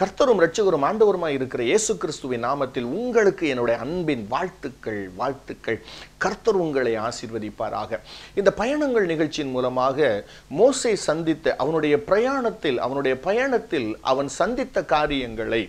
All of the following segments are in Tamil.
கர்த்தரும் ரட்சகரும் ஆண்டவருமாய் இருக்கிற இயேசு கிறிஸ்துவின் நாமத்தில் உங்களுக்கு என்னுடைய அன்பின் வாழ்த்துக்கள் வாழ்த்துக்கள் கர்த்தர் உங்களை ஆசிர்வதிப்பாராக இந்த பயணங்கள் நிகழ்ச்சியின் மூலமாக மோசை சந்தித்த அவனுடைய பிரயாணத்தில் அவனுடைய பயணத்தில் அவன் சந்தித்த காரியங்களை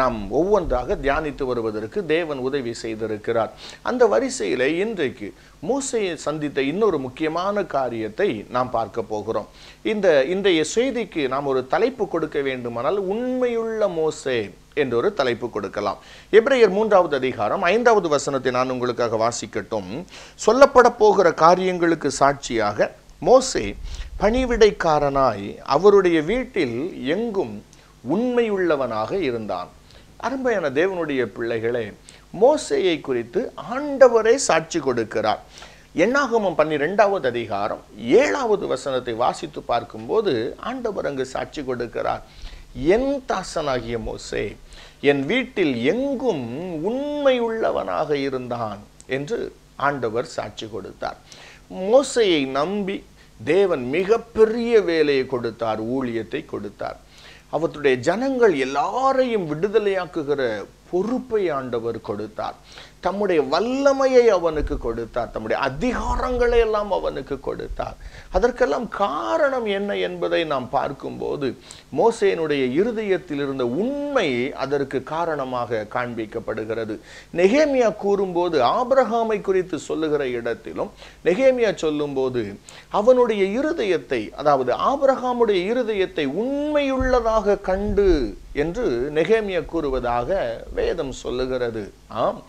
நாம் ஒவ்வொன்றாக தியானித்து வருவதற்கு தேவன் உதவி செய்திருக்கிறார் அந்த வரிசையில் இன்றைக்கு மூசையை சந்தித்த இன்னொரு முக்கியமான காரியத்தை நாம் பார்க்க போகிறோம் இந்த இன்றைய செய்திக்கு நாம் ஒரு தலைப்பு கொடுக்க வேண்டுமானால் உண்மையுள்ள மோசே என்று ஒரு தலைப்பு கொடுக்கலாம் எப்ரையர் மூன்றாவது அதிகாரம் ஐந்தாவது வசனத்தை நான் உங்களுக்காக வாசிக்கட்டும் சொல்லப்பட போகிற காரியங்களுக்கு சாட்சியாக மோசே பணிவிடைக்காரனாய் அவருடைய வீட்டில் எங்கும் உண்மையுள்ளவனாக இருந்தான் அருமையான தேவனுடைய பிள்ளைகளே மோசையை குறித்து ஆண்டவரே சாட்சி கொடுக்கிறார் எண்ணாகமம் பன்னிரெண்டாவது அதிகாரம் ஏழாவது வசனத்தை வாசித்து பார்க்கும்போது ஆண்டவர் அங்கு சாட்சி கொடுக்கிறார் என் தாசனாகிய மோசே என் வீட்டில் எங்கும் உண்மையுள்ளவனாக இருந்தான் என்று ஆண்டவர் சாட்சி கொடுத்தார் மோசையை நம்பி தேவன் மிகப்பெரிய வேலையை கொடுத்தார் ஊழியத்தை கொடுத்தார் அவற்றுடைய ஜனங்கள் எல்லாரையும் விடுதலையாக்குகிற பொறுப்பை ஆண்டவர் கொடுத்தார் தம்முடைய வல்லமையை அவனுக்கு கொடுத்தார் தம்முடைய அதிகாரங்களை எல்லாம் அவனுக்கு கொடுத்தார் அதற்கெல்லாம் காரணம் என்ன என்பதை நாம் பார்க்கும்போது மோசேனுடைய இருதயத்தில் இருந்த உண்மை அதற்கு காரணமாக காண்பிக்கப்படுகிறது நெகேமியா கூறும்போது ஆபிரகாமை குறித்து சொல்லுகிற இடத்திலும் நெகேமியா சொல்லும்போது அவனுடைய இருதயத்தை அதாவது ஆபிரகாமுடைய இருதயத்தை உண்மையுள்ளதாக கண்டு என்று நெகேமிய கூறுவதாக வேதம் சொல்லுகிறது ஆம்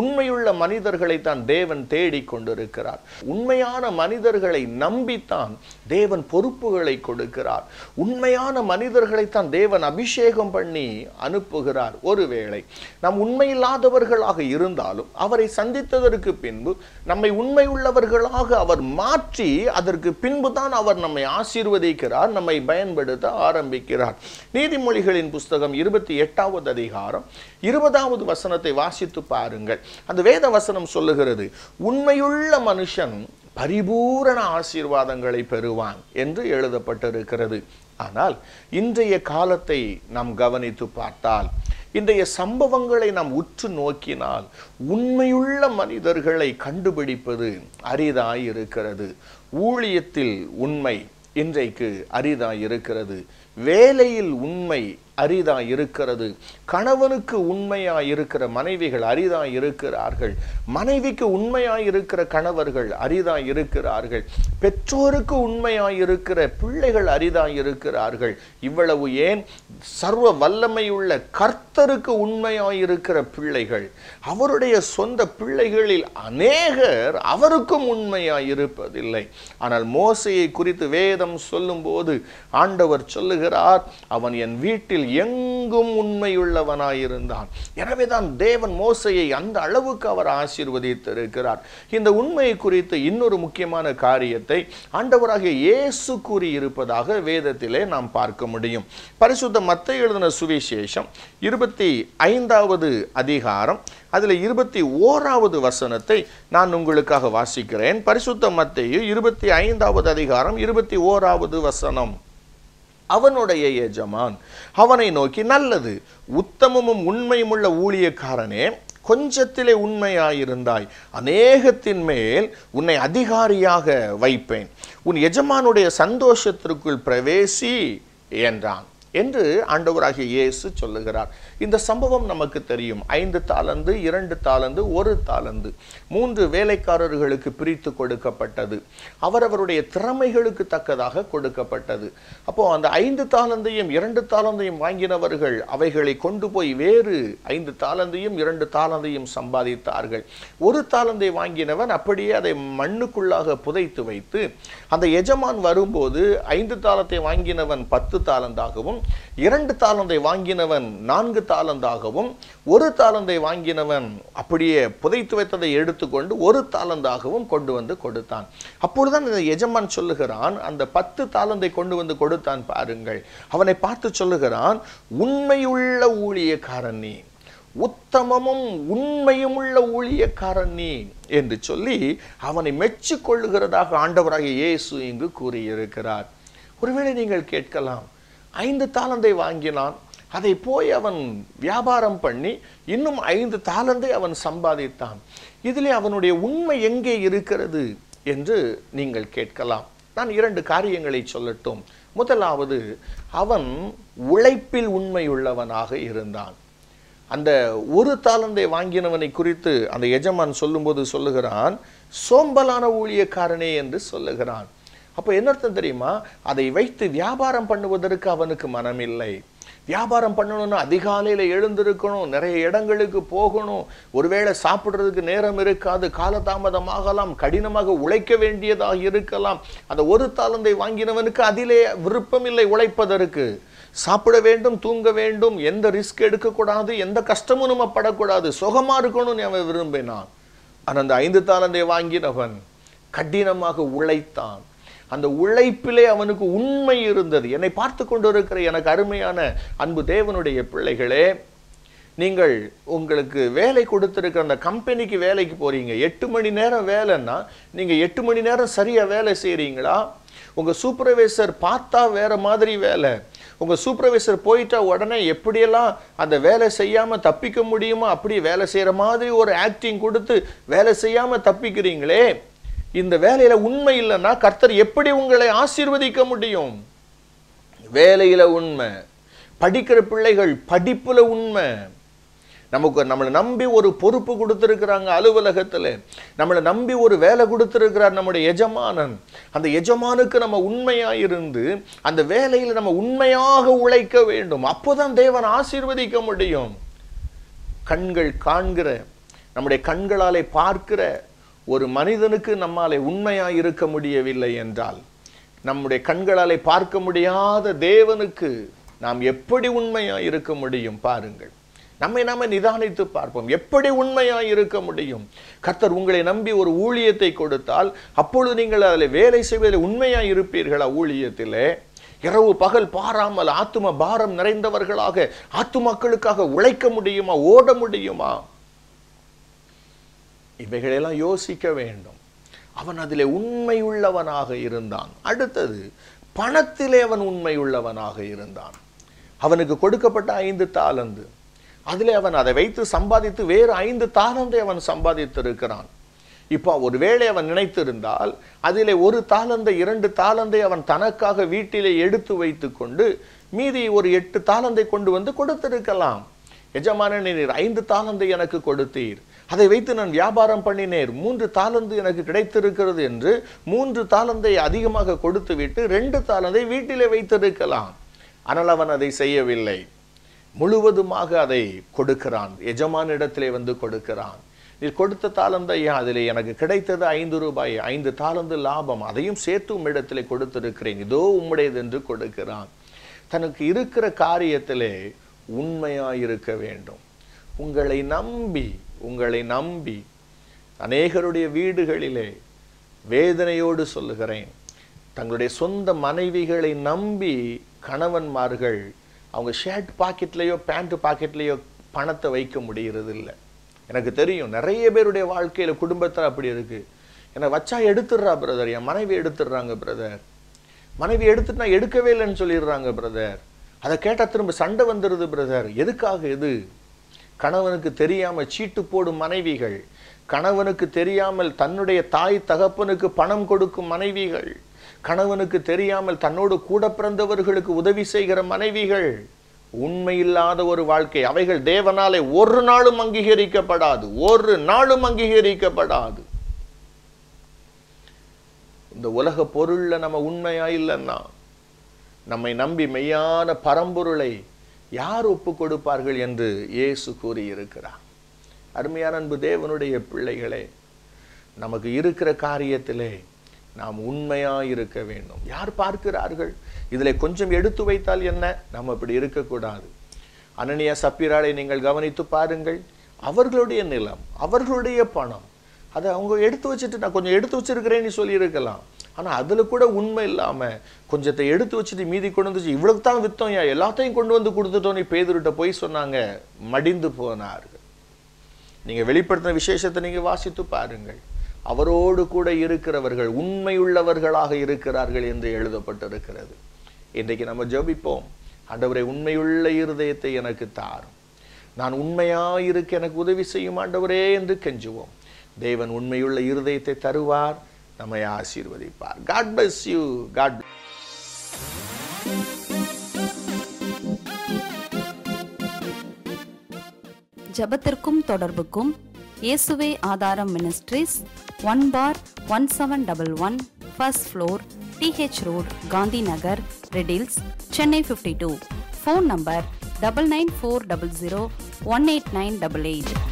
உண்மையுள்ள மனிதர்களை தான் தேவன் தேடிக் கொண்டிருக்கிறார் உண்மையான மனிதர்களை நம்பித்தான் தேவன் பொறுப்புகளை கொடுக்கிறார் உண்மையான மனிதர்களை தான் தேவன் அபிஷேகம் பண்ணி அனுப்புகிறார் ஒருவேளை நாம் உண்மையில்லாதவர்களாக இருந்தாலும் அவரை சந்தித்ததற்கு பின்பு நம்மை உண்மையுள்ளவர்களாக அவர் மாற்றி அதற்கு பின்பு தான் அவர் நம்மை ஆசீர்வதிக்கிறார் நம்மை பயன்படுத்த ஆரம்பிக்கிறார் நீதிமொழிகளின் புஸ்தகம் இருபத்தி எட்டாவது அதிகாரம் இருபதாவது வசனத்தை வாசித்து பாருங்கள் சொல்லுகிறார் அந்த வேத வசனம் சொல்லுகிறது உண்மையுள்ள மனுஷன் பரிபூரண ஆசீர்வாதங்களை பெறுவான் என்று எழுதப்பட்டிருக்கிறது ஆனால் இன்றைய காலத்தை நாம் கவனித்து பார்த்தால் இன்றைய சம்பவங்களை நாம் உற்று நோக்கினால் உண்மையுள்ள மனிதர்களை கண்டுபிடிப்பது அரிதாயிருக்கிறது ஊழியத்தில் உண்மை இன்றைக்கு அரிதாயிருக்கிறது வேலையில் உண்மை அரிதா இருக்கிறது கணவனுக்கு உண்மையா இருக்கிற மனைவிகள் அரிதா இருக்கிறார்கள் மனைவிக்கு உண்மையா இருக்கிற கணவர்கள் அரிதா இருக்கிறார்கள் பெற்றோருக்கு உண்மையா இருக்கிற பிள்ளைகள் அரிதா இருக்கிறார்கள் இவ்வளவு ஏன் சர்வ வல்லமையுள்ள கர்த்தருக்கு உண்மையா இருக்கிற பிள்ளைகள் அவருடைய சொந்த பிள்ளைகளில் அநேகர் அவருக்கும் உண்மையா இருப்பதில்லை ஆனால் மோசையை குறித்து வேதம் சொல்லும்போது ஆண்டவர் சொல்லுகிறார் அவன் என் வீட்டில் எங்கும் உண்மையுள்ளவனாயிருந்தான் எனவேதான் தேவன் மோசையை அந்த அளவுக்கு அவர் ஆசீர்வதித்திருக்கிறார் இந்த உண்மை குறித்த இன்னொரு முக்கியமான காரியத்தை ஆண்டவராக இயேசு கூறியிருப்பதாக வேதத்திலே நாம் பார்க்க முடியும் பரிசுத்த மத்தை எழுதின சுவிசேஷம் இருபத்தி ஐந்தாவது அதிகாரம் அதில் இருபத்தி ஓராவது வசனத்தை நான் உங்களுக்காக வாசிக்கிறேன் பரிசுத்த மத்தையும் இருபத்தி ஐந்தாவது அதிகாரம் இருபத்தி ஓராவது வசனம் அவனுடைய எஜமான் அவனை நோக்கி நல்லது உத்தமமும் உண்மையும் உள்ள ஊழியக்காரனே கொஞ்சத்திலே உண்மையாயிருந்தாய் அநேகத்தின் மேல் உன்னை அதிகாரியாக வைப்பேன் உன் எஜமானுடைய சந்தோஷத்திற்குள் பிரவேசி என்றான் என்று ஆண்டவராகிய இயேசு சொல்லுகிறார் இந்த சம்பவம் நமக்கு தெரியும் ஐந்து தாளந்து இரண்டு தாளந்து ஒரு தாளந்து மூன்று வேலைக்காரர்களுக்கு பிரித்து கொடுக்கப்பட்டது அவரவருடைய திறமைகளுக்கு தக்கதாக கொடுக்கப்பட்டது அப்போ அந்த ஐந்து தாளந்தையும் இரண்டு தாளந்தையும் வாங்கினவர்கள் அவைகளை கொண்டு போய் வேறு ஐந்து தாளந்தையும் இரண்டு தாளந்தையும் சம்பாதித்தார்கள் ஒரு தாளந்தை வாங்கினவன் அப்படியே அதை மண்ணுக்குள்ளாக புதைத்து வைத்து அந்த எஜமான் வரும்போது ஐந்து தாளத்தை வாங்கினவன் பத்து தாளந்தாகவும் இரண்டு தாளந்தை வாங்கினவன் நான்கு தாளந்தாகவும் ஒரு தாளந்தை வாங்கினவன் அப்படியே புதைத்து வைத்ததை எடுத்துக்கொண்டு ஒரு தாளந்தாகவும் கொண்டு வந்து கொடுத்தான் அப்பொழுதுதான் இந்த எஜமான் சொல்லுகிறான் அந்த பத்து தாளந்தை கொண்டு வந்து கொடுத்தான் பாருங்கள் அவனை பார்த்து சொல்லுகிறான் உண்மையுள்ள ஊழியக்காரன் நீ உத்தமமும் உண்மையுமுள்ள ஊழியக்காரன் நீ என்று சொல்லி அவனை மெச்சு கொள்ளுகிறதாக ஆண்டவராக இயேசு இங்கு கூறியிருக்கிறார் ஒருவேளை நீங்கள் கேட்கலாம் ஐந்து தாளந்தை வாங்கினான் அதை போய் அவன் வியாபாரம் பண்ணி இன்னும் ஐந்து தாளந்தை அவன் சம்பாதித்தான் இதிலே அவனுடைய உண்மை எங்கே இருக்கிறது என்று நீங்கள் கேட்கலாம் நான் இரண்டு காரியங்களை சொல்லட்டும் முதலாவது அவன் உழைப்பில் உண்மையுள்ளவனாக இருந்தான் அந்த ஒரு தாளந்தை வாங்கினவனை குறித்து அந்த எஜமான் சொல்லும்போது சொல்லுகிறான் சோம்பலான ஊழியக்காரனே என்று சொல்லுகிறான் அப்போ என்ன அர்த்தம் தெரியுமா அதை வைத்து வியாபாரம் பண்ணுவதற்கு அவனுக்கு மனமில்லை வியாபாரம் பண்ணணும்னா அதிகாலையில் எழுந்திருக்கணும் நிறைய இடங்களுக்கு போகணும் ஒருவேளை சாப்பிட்றதுக்கு நேரம் இருக்காது காலதாமதமாகலாம் கடினமாக உழைக்க வேண்டியதாக இருக்கலாம் அந்த ஒரு தாளந்தை வாங்கினவனுக்கு அதிலே விருப்பமில்லை உழைப்பதற்கு சாப்பிட வேண்டும் தூங்க வேண்டும் எந்த ரிஸ்க் எடுக்கக்கூடாது எந்த கஷ்டமும் நம்ம படக்கூடாது சுகமாக இருக்கணும்னு அவன் விரும்பினான் ஆனால் அந்த ஐந்து தாளந்தை வாங்கினவன் கடினமாக உழைத்தான் அந்த உழைப்பிலே அவனுக்கு உண்மை இருந்தது என்னை பார்த்து கொண்டிருக்கிற எனக்கு அருமையான அன்பு தேவனுடைய பிள்ளைகளே நீங்கள் உங்களுக்கு வேலை கொடுத்துருக்க அந்த கம்பெனிக்கு வேலைக்கு போகிறீங்க எட்டு மணி நேரம் வேலைன்னா நீங்கள் எட்டு மணி நேரம் சரியாக வேலை செய்கிறீங்களா உங்கள் சூப்பர்வைசர் பார்த்தா வேறு மாதிரி வேலை உங்கள் சூப்பர்வைசர் போயிட்டா உடனே எப்படியெல்லாம் அந்த வேலை செய்யாமல் தப்பிக்க முடியுமோ அப்படி வேலை செய்கிற மாதிரி ஒரு ஆக்டிங் கொடுத்து வேலை செய்யாமல் தப்பிக்கிறீங்களே இந்த வேலையில் உண்மை இல்லைன்னா கர்த்தர் எப்படி உங்களை ஆசீர்வதிக்க முடியும் வேலையில் உண்மை படிக்கிற பிள்ளைகள் படிப்பில் உண்மை நமக்கு நம்மளை நம்பி ஒரு பொறுப்பு கொடுத்துருக்குறாங்க அலுவலகத்தில் நம்மளை நம்பி ஒரு வேலை கொடுத்துருக்கிறார் நம்முடைய எஜமானன் அந்த எஜமானுக்கு நம்ம உண்மையாக இருந்து அந்த வேலையில் நம்ம உண்மையாக உழைக்க வேண்டும் அப்போ தான் தேவன் ஆசீர்வதிக்க முடியும் கண்கள் காண்கிற நம்முடைய கண்களாலே பார்க்கிற ஒரு மனிதனுக்கு நம்மாலே உண்மையாக இருக்க முடியவில்லை என்றால் நம்முடைய கண்களாலே பார்க்க முடியாத தேவனுக்கு நாம் எப்படி உண்மையாக இருக்க முடியும் பாருங்கள் நம்மை நாம நிதானித்து பார்ப்போம் எப்படி உண்மையாக இருக்க முடியும் கர்த்தர் உங்களை நம்பி ஒரு ஊழியத்தை கொடுத்தால் அப்பொழுது நீங்கள் அதில் வேலை செய்வதில் உண்மையாக இருப்பீர்களா ஊழியத்திலே இரவு பகல் பாராமல் ஆத்தும பாரம் நிறைந்தவர்களாக ஆத்துமாக்களுக்காக உழைக்க முடியுமா ஓட முடியுமா இவைகளெல்லாம் யோசிக்க வேண்டும் அவன் அதிலே உண்மை உள்ளவனாக இருந்தான் அடுத்தது பணத்திலே அவன் உண்மை உள்ளவனாக இருந்தான் அவனுக்கு கொடுக்கப்பட்ட ஐந்து தாளந்து அதில் அவன் அதை வைத்து சம்பாதித்து வேறு ஐந்து தாளந்தை அவன் சம்பாதித்திருக்கிறான் இப்போ ஒருவேளை அவன் நினைத்திருந்தால் அதிலே ஒரு தாளந்தை இரண்டு தாளந்தை அவன் தனக்காக வீட்டிலே எடுத்து வைத்து கொண்டு மீதி ஒரு எட்டு தாளந்தை கொண்டு வந்து கொடுத்திருக்கலாம் எஜமான நீர் ஐந்து தாளந்தை எனக்கு கொடுத்தீர் அதை வைத்து நான் வியாபாரம் பண்ணினேன் மூன்று தாளந்து எனக்கு கிடைத்திருக்கிறது என்று மூன்று தாளந்தை அதிகமாக கொடுத்து விட்டு ரெண்டு தாளந்தை வீட்டிலே வைத்திருக்கலாம் ஆனால் அவன் அதை செய்யவில்லை முழுவதுமாக அதை கொடுக்கிறான் எஜமானிடத்திலே வந்து கொடுக்கிறான் நீ கொடுத்த தாளந்தையா அதில் எனக்கு கிடைத்தது ஐந்து ரூபாய் ஐந்து தாளந்து லாபம் அதையும் சேர்த்து உம்மிடத்திலே கொடுத்திருக்கிறேன் இதோ உம்முடையது என்று கொடுக்கிறான் தனக்கு இருக்கிற காரியத்திலே உண்மையாக இருக்க வேண்டும் உங்களை நம்பி உங்களை நம்பி அநேகருடைய வீடுகளிலே வேதனையோடு சொல்லுகிறேன் தங்களுடைய சொந்த மனைவிகளை நம்பி கணவன்மார்கள் அவங்க ஷர்ட் பாக்கெட்லேயோ பேண்ட் பாக்கெட்லேயோ பணத்தை வைக்க முடிகிறது இல்லை எனக்கு தெரியும் நிறைய பேருடைய வாழ்க்கையில் குடும்பத்தில் அப்படி இருக்குது என்னை வச்சா எடுத்துடுறா பிரதர் என் மனைவி எடுத்துடுறாங்க பிரதர் மனைவி எடுத்துட்டு எடுக்கவே இல்லைன்னு சொல்லிடுறாங்க பிரதர் அதை கேட்டால் திரும்ப சண்டை வந்துடுது பிரதர் எதுக்காக இது கணவனுக்கு தெரியாமல் சீட்டு போடும் மனைவிகள் கணவனுக்கு தெரியாமல் தன்னுடைய தாய் தகப்பனுக்கு பணம் கொடுக்கும் மனைவிகள் கணவனுக்கு தெரியாமல் தன்னோடு கூட பிறந்தவர்களுக்கு உதவி செய்கிற மனைவிகள் உண்மையில்லாத ஒரு வாழ்க்கை அவைகள் தேவனாலே ஒரு நாளும் அங்கீகரிக்கப்படாது ஒரு நாளும் அங்கீகரிக்கப்படாது இந்த உலக பொருள்ல நம்ம உண்மையா இல்லைன்னா நம்மை நம்பி மெய்யான பரம்பொருளை யார் ஒப்பு கொடுப்பார்கள் என்று இயேசு கூறியிருக்கிறார் அருமையான அன்பு தேவனுடைய பிள்ளைகளே நமக்கு இருக்கிற காரியத்திலே நாம் உண்மையாக இருக்க வேண்டும் யார் பார்க்கிறார்கள் இதில் கொஞ்சம் எடுத்து வைத்தால் என்ன நாம் அப்படி இருக்கக்கூடாது அனனியா சப்பிராலை நீங்கள் கவனித்து பாருங்கள் அவர்களுடைய நிலம் அவர்களுடைய பணம் அதை அவங்க எடுத்து வச்சுட்டு நான் கொஞ்சம் எடுத்து வச்சிருக்கிறேன்னு சொல்லியிருக்கலாம் ஆனால் அதில் கூட உண்மை இல்லாமல் கொஞ்சத்தை எடுத்து வச்சுட்டு மீதி கொண்டு வந்துச்சு இவ்வளவு தான் வித்தோம் யா எல்லாத்தையும் கொண்டு வந்து கொடுத்துட்டோம் நீ பேதுருட்ட போய் சொன்னாங்க மடிந்து போனார்கள் நீங்கள் வெளிப்படுத்தின விசேஷத்தை நீங்கள் வாசித்து பாருங்கள் அவரோடு கூட இருக்கிறவர்கள் உண்மையுள்ளவர்களாக இருக்கிறார்கள் என்று எழுதப்பட்டிருக்கிறது இன்றைக்கு நம்ம ஜோபிப்போம் ஆண்டவரை உண்மையுள்ள இருதயத்தை எனக்கு தாரும் நான் உண்மையாக இருக்க எனக்கு உதவி செய்யும் ஆண்டவரே என்று கெஞ்சுவோம் தேவன் உண்மையுள்ள இருதயத்தை தருவார் நம்மை ஆசீர்வதிப்பார் காட் பிளஸ் யூ காட் ஜபத்திற்கும் தொடர்புக்கும் இயேசுவே ஆதாரம் ministries one bar one seven double one first floor DH road Gandhi Nagar Redhills Chennai fifty two phone number double nine four double zero one eight nine double eight